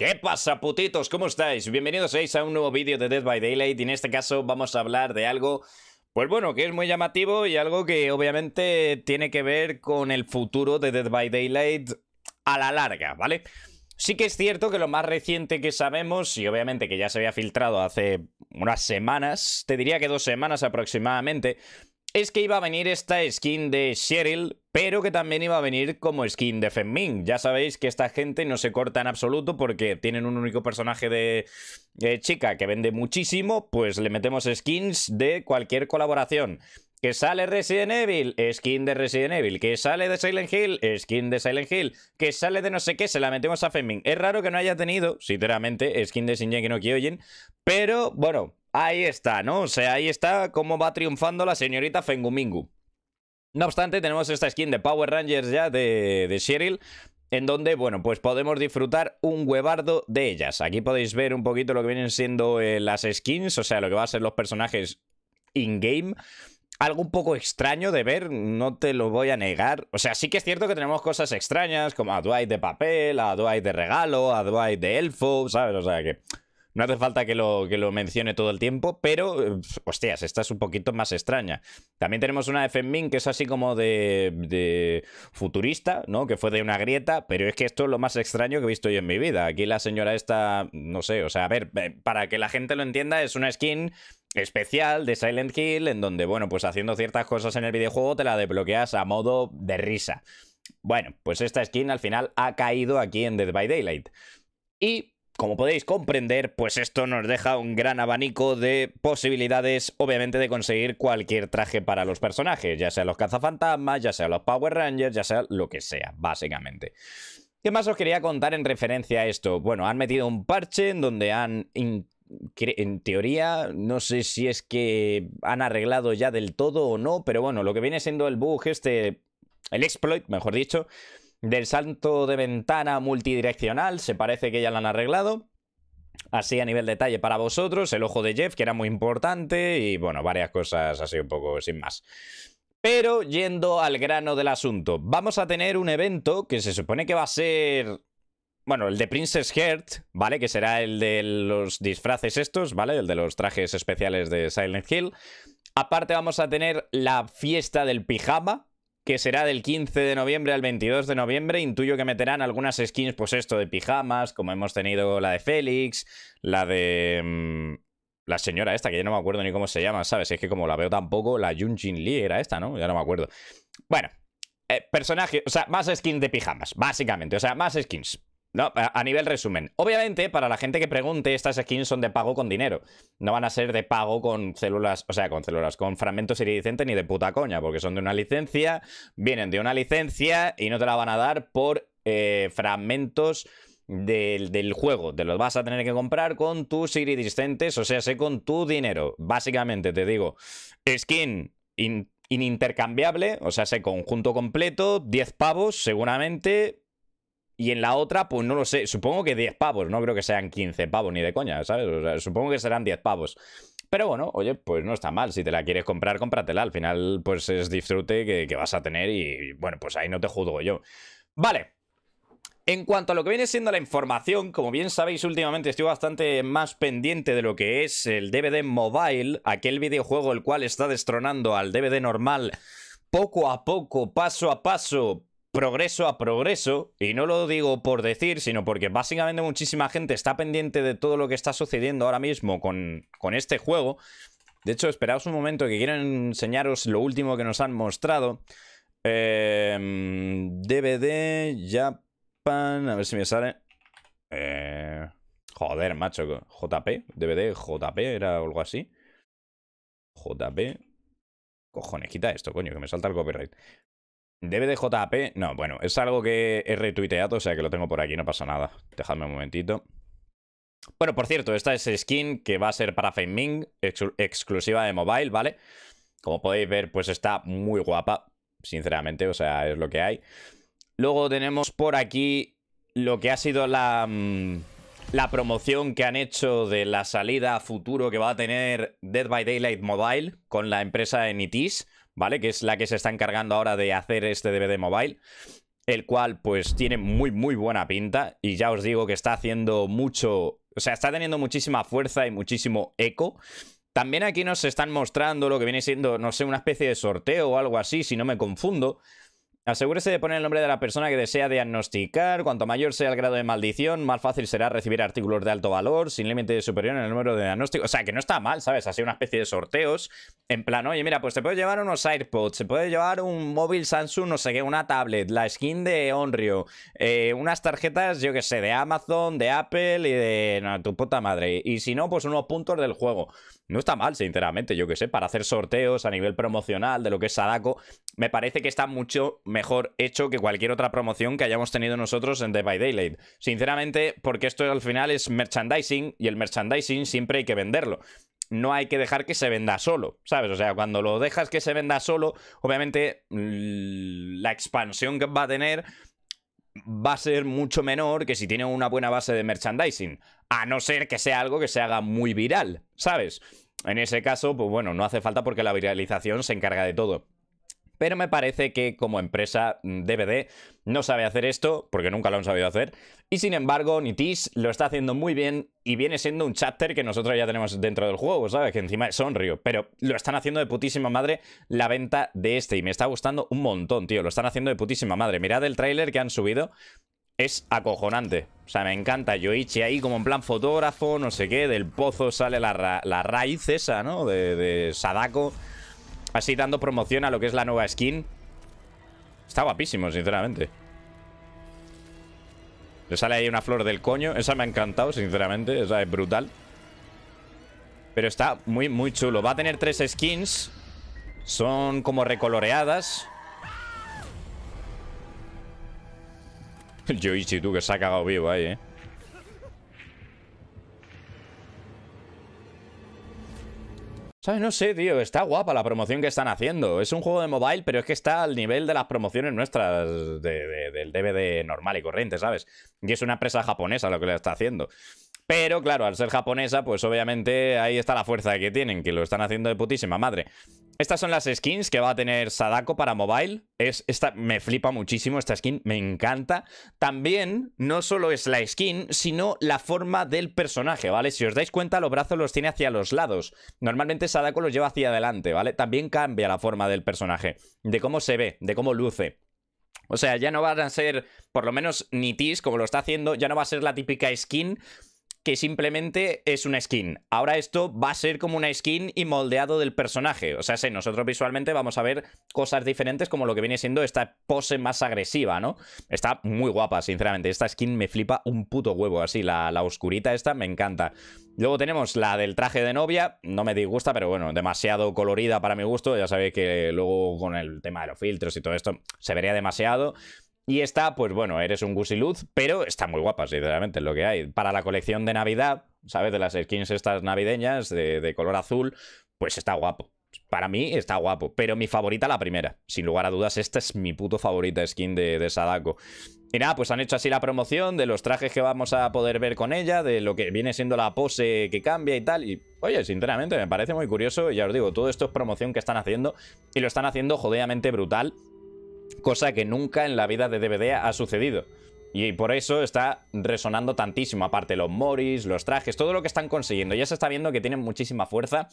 ¿Qué pasa putitos? ¿Cómo estáis? Bienvenidos a un nuevo vídeo de Dead by Daylight y en este caso vamos a hablar de algo, pues bueno, que es muy llamativo y algo que obviamente tiene que ver con el futuro de Dead by Daylight a la larga, ¿vale? Sí que es cierto que lo más reciente que sabemos, y obviamente que ya se había filtrado hace unas semanas, te diría que dos semanas aproximadamente, es que iba a venir esta skin de Cheryl, pero que también iba a venir como skin de Fenmin. Ya sabéis que esta gente no se corta en absoluto porque tienen un único personaje de, eh, chica que vende muchísimo, pues le metemos skins de cualquier colaboración. Que sale Resident Evil, skin de Resident Evil. Que sale de Silent Hill, skin de Silent Hill. Que sale de no sé qué, se la metemos a Fenmin. Es raro que no haya tenido, sinceramente, skin de Shinji que no Kyojin. Pero bueno, Ahí está, ¿no? O sea, ahí está cómo va triunfando la señorita Fengumingu. No obstante, tenemos esta skin de Power Rangers ya de, de Cheryl, en donde, bueno, pues podemos disfrutar un huevardo de ellas. Aquí podéis ver un poquito lo que vienen siendo eh, las skins, o sea, lo que va a ser los personajes in-game. Algo un poco extraño de ver, no te lo voy a negar. O sea, sí que es cierto que tenemos cosas extrañas, como a Dwight de papel, a Dwight de regalo, a Dwight de elfo, ¿sabes? O sea, que no hace falta que lo, que lo mencione todo el tiempo, pero, eh, hostias, esta es un poquito más extraña. También tenemos una de que es así como de, futurista, ¿no? Que fue de una grieta, pero es que esto es lo más extraño que he visto yo en mi vida. Aquí la señora está, no sé, o sea, a ver, eh, para que la gente lo entienda, es una skin especial de Silent Hill en donde, bueno, pues haciendo ciertas cosas en el videojuego te la desbloqueas a modo de risa. Bueno, pues esta skin al final ha caído aquí en Dead by Daylight. Y como podéis comprender, pues esto nos deja un gran abanico de posibilidades, obviamente, de conseguir cualquier traje para los personajes, ya sea los cazafantasmas, ya sea los Power Rangers, ya sea lo que sea, básicamente. ¿Qué más os quería contar en referencia a esto? Bueno, han metido un parche en donde han en teoría, no sé si es que han arreglado ya del todo o no, pero bueno, lo que viene siendo el bug este, el exploit, mejor dicho, del salto de ventana multidireccional, se parece que ya lo han arreglado. Así a nivel detalle para vosotros, el ojo de Jeff, que era muy importante, y bueno, varias cosas así un poco sin más. Pero yendo al grano del asunto, vamos a tener un evento que se supone que va a ser bueno, el de Princess Heart, ¿vale? Que será el de los disfraces estos, ¿vale? El de los trajes especiales de Silent Hill. Aparte vamos a tener la fiesta del pijama, que será del 15 de noviembre al 22 de noviembre. Intuyo que meterán algunas skins, pues esto, de pijamas, como hemos tenido la de Félix, la de... Mm, la señora esta, que ya no me acuerdo ni cómo se llama, ¿sabes? Es que como la veo tampoco, la Junjin Lee era esta, ¿no? Ya no me acuerdo. Bueno, eh, personaje, o sea, más skins de pijamas, básicamente. O sea, más skins. No, a nivel resumen. Obviamente, para la gente que pregunte, estas skins son de pago con dinero. No van a ser de pago con células, o sea, con células, con fragmentos iridiscentes ni de puta coña, porque son de una licencia, vienen de una licencia y no te la van a dar por eh, fragmentos del, juego. Te los vas a tener que comprar con tus iridiscentes, o sea, sé con tu dinero. Básicamente, te digo, skin in, inintercambiable, o sea, sé conjunto completo, 10 pavos seguramente, y en la otra, pues no lo sé, supongo que 10 pavos, no creo que sean 15 pavos ni de coña, ¿sabes? supongo que serán 10 pavos. Pero bueno, oye, pues no está mal. Si te la quieres comprar, cómpratela. Al final, pues es disfrute que, que vas a tener y, bueno, pues ahí no te juzgo yo. Vale. En cuanto a lo que viene siendo la información, como bien sabéis, últimamente estoy bastante más pendiente de lo que es el DVD Mobile, aquel videojuego el cual está destronando al DVD normal poco a poco, paso a paso, progreso a progreso, y no lo digo por decir, sino porque básicamente muchísima gente está pendiente de todo lo que está sucediendo ahora mismo con, este juego. De hecho, esperaos un momento que quiero enseñaros lo último que nos han mostrado. Eh, em, DVD Japan, a ver si me sale. Eh, joder, macho, JP, DVD, JP, era algo así. JP. Cojones, quita esto, coño, que me salta el copyright de JP? no, bueno, es algo que he retuiteado, o sea que lo tengo por aquí, no pasa nada. Dejadme un momentito. Bueno, por cierto, esta es skin que va a ser para Feiming, exclusiva de mobile, ¿vale? Como podéis ver, pues está muy guapa, sinceramente, o sea, es lo que hay. Luego tenemos por aquí lo que ha sido la, mm, la promoción que han hecho de la salida a futuro que va a tener Dead by Daylight Mobile con la empresa Nitis. ¿vale? Que es la que se está encargando ahora de hacer este DVD mobile el cual pues tiene muy muy buena pinta y ya os digo que está haciendo mucho, o sea, está teniendo muchísima fuerza y muchísimo eco. También aquí nos están mostrando lo que viene siendo, no sé, una especie de sorteo o algo así, si no me confundo, Asegúrese de poner el nombre de la persona que desea diagnosticar. Cuanto mayor sea el grado de maldición, más fácil será recibir artículos de alto valor, sin límite superior en el número de diagnósticos O sea, que no está mal, ¿sabes? Así una especie de sorteos. En plan, oye, mira, pues te puedes llevar unos AirPods, se puede llevar un móvil Samsung, no sé qué, una tablet, la skin de Onryo, eh, unas tarjetas, yo qué sé, de Amazon, de Apple y de tu puta madre. Y si no, pues unos puntos del juego no está mal, sinceramente, yo que sé, para hacer sorteos a nivel promocional de lo que es Sadako, me parece que está mucho mejor hecho que cualquier otra promoción que hayamos tenido nosotros en The By Daylight. Sinceramente, porque esto al final es merchandising y el merchandising siempre hay que venderlo no hay que dejar que se venda solo, ¿sabes? O sea, cuando lo dejas que se venda solo, obviamente la expansión que va a tener va a ser mucho menor que si tiene una buena base de merchandising. A no ser que sea algo que se haga muy viral, ¿sabes? En ese caso, pues bueno, no hace falta porque la viralización se encarga de todo pero me parece que como empresa DVD mm, no sabe hacer esto, porque nunca lo han sabido hacer, y sin embargo Nitis lo está haciendo muy bien y viene siendo un chapter que nosotros ya tenemos dentro del juego, ¿sabes? Que encima es Sonrio, pero lo están haciendo de putísima madre la venta de este y me está gustando un montón, tío, lo están haciendo de putísima madre. Mirad el tráiler que han subido, es acojonante. O sea, me encanta Yoichi ahí como en plan fotógrafo, no sé qué, del pozo sale la, raíz esa, ¿no? de Sadako. Así dando promoción a lo que es la nueva skin. Está guapísimo, sinceramente. Le sale ahí una flor del coño. Esa me ha encantado, sinceramente. Esa es brutal. Pero está muy, muy chulo. Va a tener tres skins. Son como recoloreadas. El Yoichi, tú, que se ha cagado vivo ahí, eh. ¿Sabes? No sé, tío. Está guapa la promoción que están haciendo. Es un juego de mobile, pero es que está al nivel de las promociones nuestras del DVD normal y corriente, ¿sabes? Y es una empresa japonesa lo que le está haciendo. Pero claro, al ser japonesa, pues obviamente ahí está la fuerza que tienen, que lo están haciendo de putísima madre. Estas son las skins que va a tener Sadako para mobile. Es, esta, me flipa muchísimo esta skin, me encanta. También no solo es la skin, sino la forma del personaje, ¿vale? Si os dais cuenta, los brazos los tiene hacia los lados. Normalmente Sadako los lleva hacia adelante, ¿vale? También cambia la forma del personaje, de cómo se ve, de cómo luce. O sea, ya no van a ser, por lo menos Nitis, como lo está haciendo, ya no va a ser la típica skin que simplemente es una skin. Ahora esto va a ser como una skin y moldeado del personaje. O sea, sí, nosotros visualmente vamos a ver cosas diferentes como lo que viene siendo esta pose más agresiva, ¿no? Está muy guapa, sinceramente. Esta skin me flipa un puto huevo, así. La, la oscurita esta me encanta. Luego tenemos la del traje de novia, no me disgusta, pero bueno, demasiado colorida para mi gusto, ya sabéis que luego con el tema de los filtros y todo esto se vería demasiado. Y esta, pues bueno, eres un gusiluz, pero está muy guapa, sinceramente, lo que hay. Para la colección de Navidad, ¿sabes? De las skins estas navideñas de, color azul, pues está guapo. Para mí está guapo, pero mi favorita la primera. Sin lugar a dudas, esta es mi puto favorita skin de, de, Sadako. Y nada, pues han hecho así la promoción de los trajes que vamos a poder ver con ella, de lo que viene siendo la pose que cambia y tal. Y oye, sinceramente, me parece muy curioso. Y ya os digo, todo esto es promoción que están haciendo y lo están haciendo jodidamente brutal. Cosa que nunca en la vida de DVD ha sucedido. Y por eso está resonando tantísimo. Aparte, los moris, los trajes, todo lo que están consiguiendo. Ya se está viendo que tienen muchísima fuerza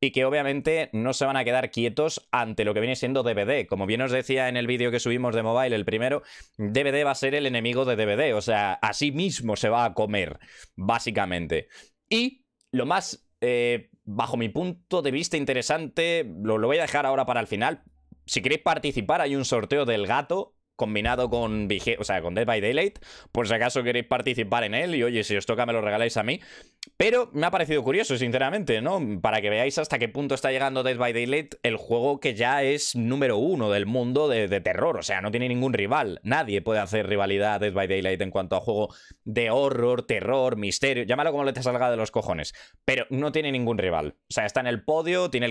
y que obviamente no se van a quedar quietos ante lo que viene siendo DVD. Como bien os decía en el vídeo que subimos de Mobile, el primero, DVD va a ser el enemigo de DVD. O sea, a sí mismo se va a comer, básicamente. Y lo más... Eh, bajo mi punto de vista interesante, lo voy a dejar ahora para el final, si queréis participar, hay un sorteo del gato combinado con, o sea, con Dead by Daylight, por si acaso queréis participar en él y oye, si os toca me lo regaláis a mí. Pero me ha parecido curioso, sinceramente, ¿no? Para que veáis hasta qué punto está llegando Dead by Daylight, el juego que ya es número uno del mundo de, terror, o sea, no tiene ningún rival, nadie puede hacer rivalidad a Dead by Daylight en cuanto a juego de horror, terror, misterio, llámalo como le te salga de los cojones, pero no tiene ningún rival, o sea, está en el podio, tiene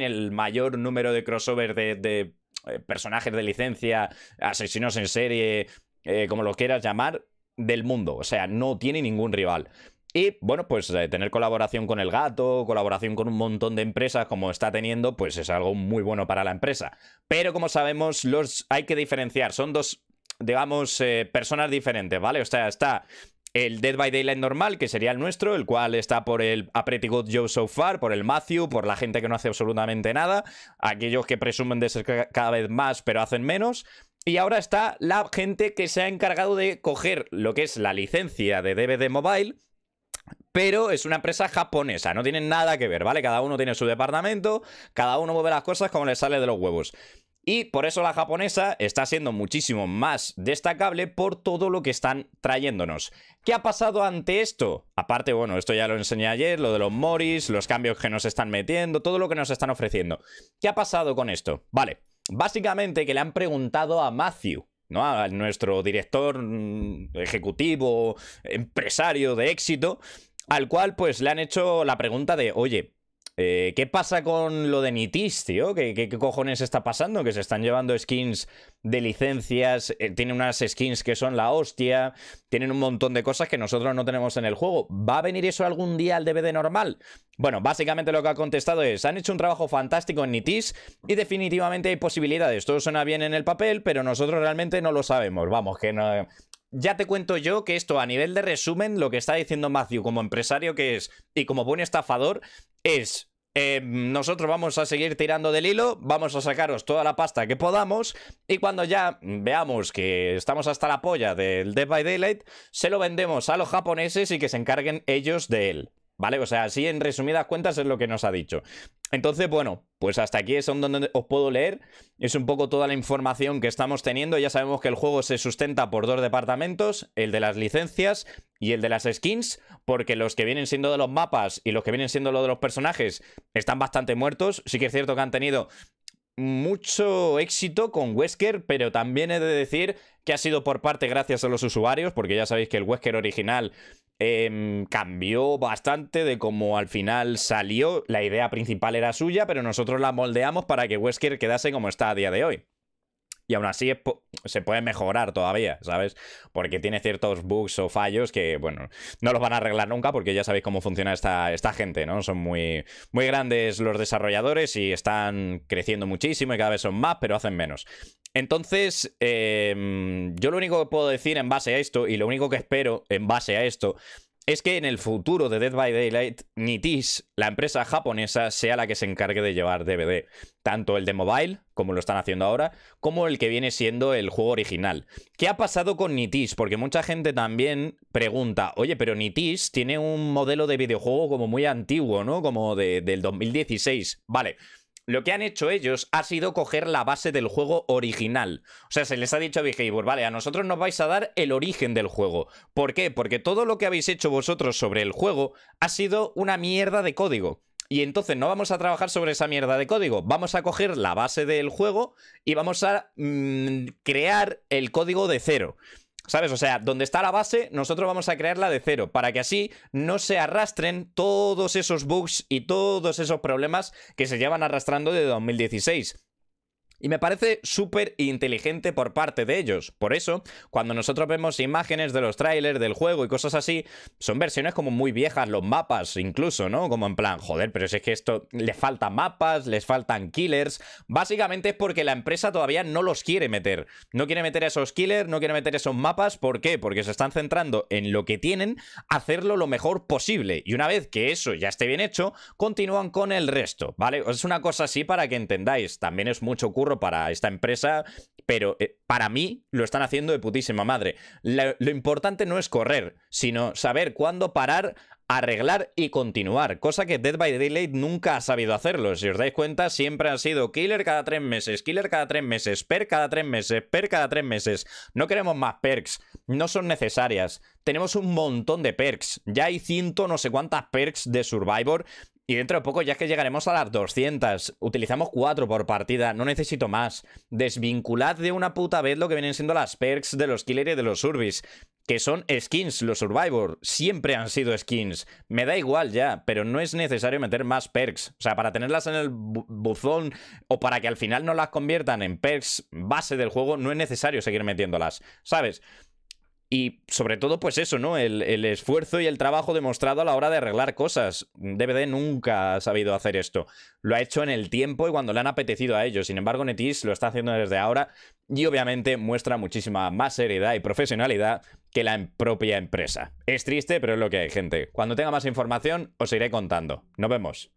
el, mayor número de crossovers de eh, personajes de licencia, asesinos en serie, eh, como lo quieras llamar, del mundo. O sea, no tiene ningún rival. Y bueno, pues eh, tener colaboración con el gato, colaboración con un montón de empresas como está teniendo, pues es algo muy bueno para la empresa. Pero como sabemos, los hay que diferenciar. Son dos, digamos, personas diferentes, ¿vale? O sea, está el Dead by Daylight normal, que sería el nuestro, el cual está por el A Pretty Joe So Far, por el Matthew, por la gente que no hace absolutamente nada, aquellos que presumen de ser cada vez más pero hacen menos. Y ahora está la gente que se ha encargado de coger lo que es la licencia de DVD Mobile pero es una empresa japonesa, no tienen nada que ver, ¿vale? Cada uno tiene su departamento, cada uno mueve las cosas como le sale de los huevos. Y por eso la japonesa está siendo muchísimo más destacable por todo lo que están trayéndonos. ¿Qué ha pasado ante esto? Aparte, bueno, esto ya lo enseñé ayer, lo de los Moris, los cambios que nos están metiendo, todo lo que nos están ofreciendo. ¿Qué ha pasado con esto? Vale, básicamente que le han preguntado a Matthew, ¿no? A nuestro director mm, ejecutivo, empresario de éxito, al cual pues le han hecho la pregunta de, oye, eh, ¿Qué pasa con lo de Nitis, tío? ¿Qué, cojones está pasando? Que se están llevando skins de licencias, eh, tienen unas skins que son la hostia, tienen un montón de cosas que nosotros no tenemos en el juego. ¿Va a venir eso algún día al DVD normal? Bueno, básicamente lo que ha contestado es, han hecho un trabajo fantástico en Nitis y definitivamente hay posibilidades. Todo suena bien en el papel, pero nosotros realmente no lo sabemos. Vamos, que no... Ya te cuento yo que esto a nivel de resumen, lo que está diciendo Matthew como empresario que es y como buen estafador, es... Eh, nosotros vamos a seguir tirando del hilo, vamos a sacaros toda la pasta que podamos y cuando ya veamos que estamos hasta la polla del Dead by Daylight, se lo vendemos a los japoneses y que se encarguen ellos de él. ¿Vale? O sea, así en resumidas cuentas es lo que nos ha dicho. Entonces, bueno, pues hasta aquí es donde os puedo leer. Es un poco toda la información que estamos teniendo. Ya sabemos que el juego se sustenta por dos departamentos, el de las licencias y el de las skins, porque los que vienen siendo de los mapas y los que vienen siendo lo de los personajes están bastante muertos. Sí que es cierto que han tenido mucho éxito con Wesker, pero también he de decir que ha sido por parte gracias a los usuarios, porque ya sabéis que el Wesker original Em, cambió bastante de cómo al final salió. La idea principal era suya, pero nosotros la moldeamos para que Wesker quedase como está a día de hoy y aún así se puede mejorar todavía, ¿sabes? Porque tiene ciertos bugs o fallos que, bueno, no los van a arreglar nunca porque ya sabéis cómo funciona esta, esta gente, ¿no? Son muy, muy grandes los desarrolladores y están creciendo muchísimo y cada vez son más, pero hacen menos. Entonces, em, yo lo único que puedo decir en base a esto y lo único que espero en base a esto es que en el futuro de Dead by Daylight, Nitis, la empresa japonesa, sea la que se encargue de llevar DVD, tanto el de mobile, como lo están haciendo ahora, como el que viene siendo el juego original. ¿Qué ha pasado con Nitis? Porque mucha gente también pregunta, oye, pero Nitis tiene un modelo de videojuego como muy antiguo, ¿no? Como del 2016. Vale, lo que han hecho ellos ha sido coger la base del juego original. O sea, se les ha dicho a Behavior, vale, a nosotros nos vais a dar el origen del juego. ¿Por qué? Porque todo lo que habéis hecho vosotros sobre el juego ha sido una mierda de código. Y entonces no vamos a trabajar sobre esa mierda de código. Vamos a coger la base del juego y vamos a mm, crear el código de cero. ¿Sabes? O sea, donde está la base, nosotros vamos a crearla de cero, para que así no se arrastren todos esos bugs y todos esos problemas que se llevan arrastrando de 2016. Y me parece súper inteligente por parte de ellos. Por eso, cuando nosotros vemos imágenes de los trailers del juego y cosas así, son versiones como muy viejas, los mapas incluso, ¿no? Como en plan, joder, pero si es que esto les falta mapas, les faltan killers. Básicamente es porque la empresa todavía no los quiere meter. No quiere meter esos killers, no quiere meter esos mapas. ¿Por qué? Porque se están centrando en lo que tienen, hacerlo lo mejor posible. Y una vez que eso ya esté bien hecho, continúan con el resto, ¿vale? Es una cosa así para que entendáis. También es mucho curso para esta empresa, pero eh, para mí lo están haciendo de putísima madre. Lo, importante no es correr, sino saber cuándo parar, arreglar y continuar, cosa que Dead by Daylight nunca ha sabido hacerlo. Si os dais cuenta, siempre ha sido killer cada tres meses, killer cada tres meses, perk cada tres meses, perk cada tres meses. No queremos más perks, no son necesarias. Tenemos un montón de perks. Ya hay ciento no sé cuántas perks de Survivor y dentro de poco, ya es que llegaremos a las 200, utilizamos 4 por partida, no necesito más. Desvinculad de una puta vez lo que vienen siendo las perks de los killer y de los urbis, que son skins, los survivor. Siempre han sido skins. Me da igual ya, pero no es necesario meter más perks. O sea, para tenerlas en el buzón o para que al final no las conviertan en perks base del juego, no es necesario seguir metiéndolas, ¿sabes? Y sobre todo, pues eso, ¿no? El, esfuerzo y el trabajo demostrado a la hora de arreglar cosas. DVD nunca ha sabido hacer esto. Lo ha hecho en el tiempo y cuando le han apetecido a ellos. Sin embargo, Netis lo está haciendo desde ahora y obviamente muestra muchísima más seriedad y profesionalidad que la propia empresa. Es triste, pero es lo que hay, gente. Cuando tenga más información, os iré contando. Nos vemos.